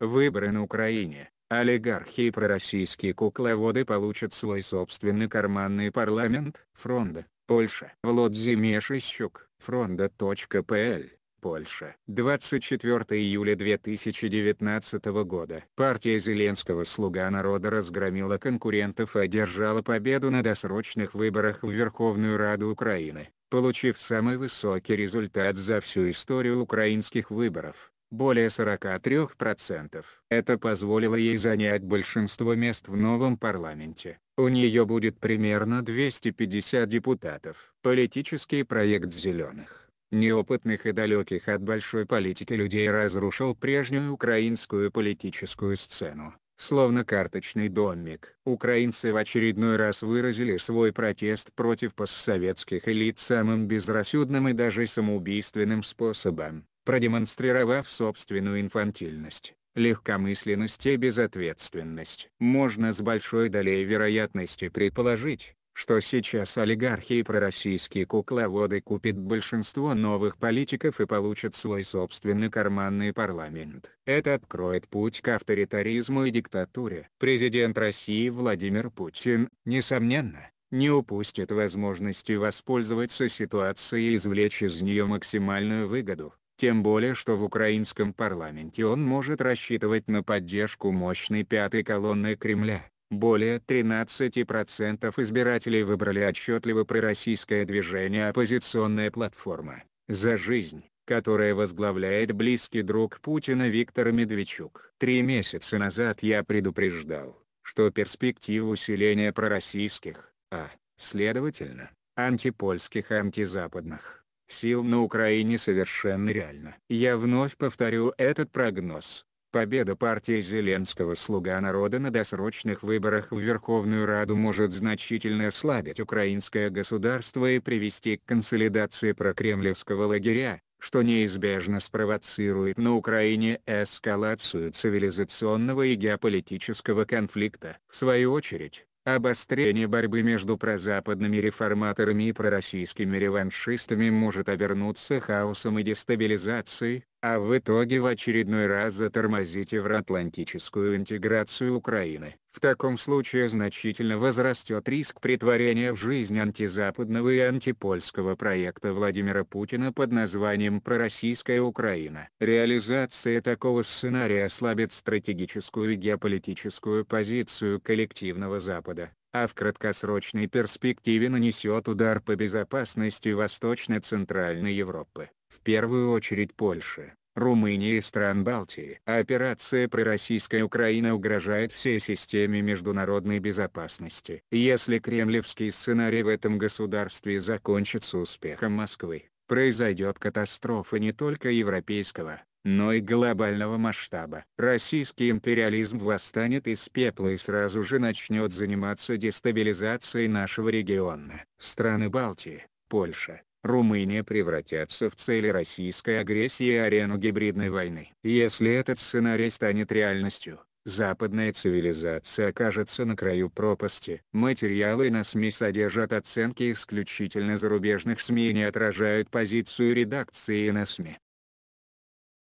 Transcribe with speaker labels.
Speaker 1: Выборы на Украине. Олигархи и пророссийские кукловоды получат свой собственный карманный парламент. Фронда, Польша. Владимир Шищук, фронда.пл, Польша. 24 июля 2019 года. Партия Зеленского «Слуга народа» разгромила конкурентов и одержала победу на досрочных выборах в Верховную Раду Украины, получив самый высокий результат за всю историю украинских выборов более 43%. Это позволило ей занять большинство мест в новом парламенте. У нее будет примерно 250 депутатов. Политический проект «Зеленых» неопытных и далеких от большой политики людей разрушил прежнюю украинскую политическую сцену, словно карточный домик. Украинцы в очередной раз выразили свой протест против постсоветских элит самым безрассудным и даже самоубийственным способом продемонстрировав собственную инфантильность, легкомысленность и безответственность. Можно с большой долей вероятности предположить, что сейчас олигархи и пророссийские кукловоды купят большинство новых политиков и получат свой собственный карманный парламент. Это откроет путь к авторитаризму и диктатуре. Президент России Владимир Путин, несомненно, не упустит возможности воспользоваться ситуацией и извлечь из нее максимальную выгоду тем более что в украинском парламенте он может рассчитывать на поддержку мощной пятой колонны Кремля. Более 13% избирателей выбрали отчетливо пророссийское движение «Оппозиционная платформа» «За жизнь», которая возглавляет близкий друг Путина Виктор Медведчук. Три месяца назад я предупреждал, что перспективы усиления пророссийских, а, следовательно, антипольских антизападных сил на Украине совершенно реально. Я вновь повторю этот прогноз. Победа партии Зеленского «Слуга народа» на досрочных выборах в Верховную Раду может значительно ослабить украинское государство и привести к консолидации прокремлевского лагеря, что неизбежно спровоцирует на Украине эскалацию цивилизационного и геополитического конфликта. В свою очередь, Обострение борьбы между прозападными реформаторами и пророссийскими реваншистами может обернуться хаосом и дестабилизацией, а в итоге в очередной раз затормозите вроатлантическую интеграцию Украины. В таком случае значительно возрастет риск притворения в жизнь антизападного и антипольского проекта Владимира Путина под названием «Пророссийская Украина». Реализация такого сценария ослабит стратегическую и геополитическую позицию коллективного Запада а в краткосрочной перспективе нанесет удар по безопасности Восточно-Центральной Европы, в первую очередь Польши, Румынии и стран Балтии. А операция пророссийская Украина угрожает всей системе международной безопасности. Если кремлевский сценарий в этом государстве закончится успехом Москвы, произойдет катастрофа не только европейского, но и глобального масштаба. Российский империализм восстанет из пепла и сразу же начнет заниматься дестабилизацией нашего региона. Страны Балтии, Польша, Румыния превратятся в цели российской агрессии и арену гибридной войны. Если этот сценарий станет реальностью, западная цивилизация окажется на краю пропасти. Материалы на СМИ содержат оценки исключительно зарубежных СМИ и не отражают позицию редакции на СМИ.